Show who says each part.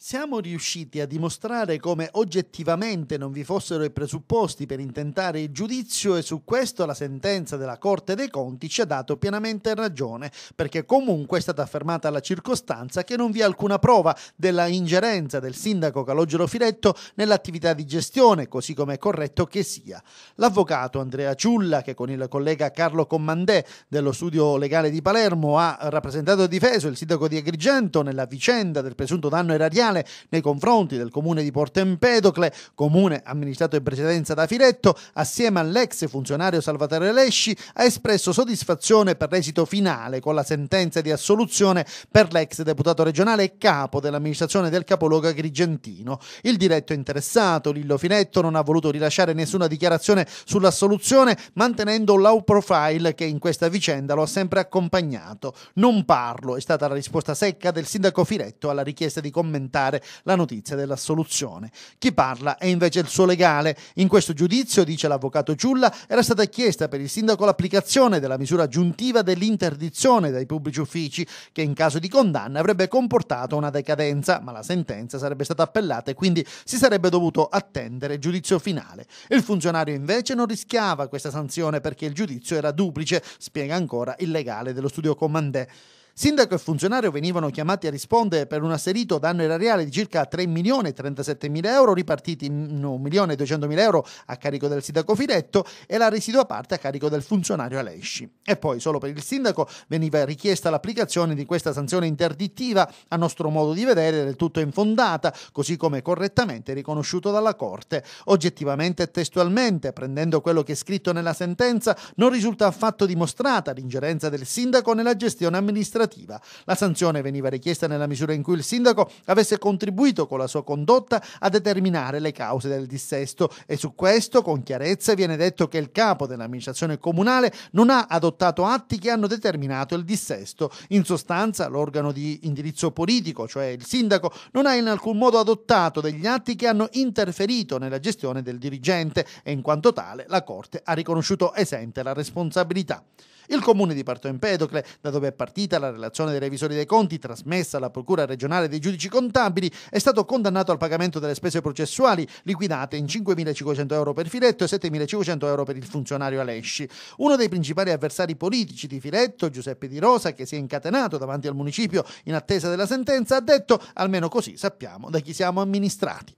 Speaker 1: siamo riusciti a dimostrare come oggettivamente non vi fossero i presupposti per intentare il giudizio e su questo la sentenza della Corte dei Conti ci ha dato pienamente ragione, perché comunque è stata affermata la circostanza che non vi è alcuna prova della ingerenza del sindaco Calogero Firetto nell'attività di gestione, così come è corretto che sia. L'avvocato Andrea Ciulla, che con il collega Carlo Commandè dello studio legale di Palermo ha rappresentato e difeso il sindaco di Agrigento nella vicenda del presunto danno erariale, criminale nei confronti del comune di Porto Empedocle, comune amministrato in precedenza da Filetto, assieme all'ex funzionario Salvatore Lesci, ha espresso soddisfazione per l'esito finale con la sentenza di assoluzione per l'ex deputato regionale e capo dell'amministrazione del capoluogo agrigentino. Il diretto interessato, Lillo Filetto, non ha voluto rilasciare nessuna dichiarazione sull'assoluzione, mantenendo un low profile che in questa vicenda lo ha sempre accompagnato. Non parlo, è stata la risposta secca del sindaco Filetto alla richiesta di commentare presentare la notizia dell'assoluzione. Chi parla è invece il suo legale. In questo giudizio, dice l'avvocato Ciulla, era stata chiesta per il sindaco l'applicazione della misura aggiuntiva dell'interdizione dai pubblici uffici, che in caso di condanna avrebbe comportato una decadenza, ma la sentenza sarebbe stata appellata e quindi si sarebbe dovuto attendere il giudizio finale. Il funzionario invece non rischiava questa sanzione perché il giudizio era duplice, spiega ancora il legale dello studio Comandè. Sindaco e funzionario venivano chiamati a rispondere per un asserito danno erariale di circa 3 milioni e 37 mila euro, ripartiti in 1 milione e 200 mila euro a carico del sindaco Firetto e la residua parte a carico del funzionario Alesci. E poi, solo per il sindaco, veniva richiesta l'applicazione di questa sanzione interdittiva, a nostro modo di vedere del tutto infondata, così come correttamente riconosciuto dalla Corte. Oggettivamente e testualmente, prendendo quello che è scritto nella sentenza, non risulta affatto dimostrata l'ingerenza del sindaco nella gestione amministrativa amministrativa. La sanzione veniva richiesta nella misura in cui il sindaco avesse contribuito con la sua condotta a determinare le cause del dissesto e su questo con chiarezza viene detto che il capo dell'amministrazione comunale non ha adottato atti che hanno determinato il dissesto. In sostanza l'organo di indirizzo politico, cioè il sindaco, non ha in alcun modo adottato degli atti che hanno interferito nella gestione del dirigente e in quanto tale la Corte ha riconosciuto esente la responsabilità. Il comune di Porto Empedocle, da dove è partita la relazione dei revisori dei conti trasmessa alla Procura regionale dei giudici contabili, è stato condannato al pagamento delle spese processuali liquidate in 5.500 euro per Filetto e 7.500 euro per il funzionario Alesci. Uno dei principali avversari politici di Filetto, Giuseppe Di Rosa, che si è incatenato davanti al municipio in attesa della sentenza, ha detto, almeno così sappiamo da chi siamo amministrati.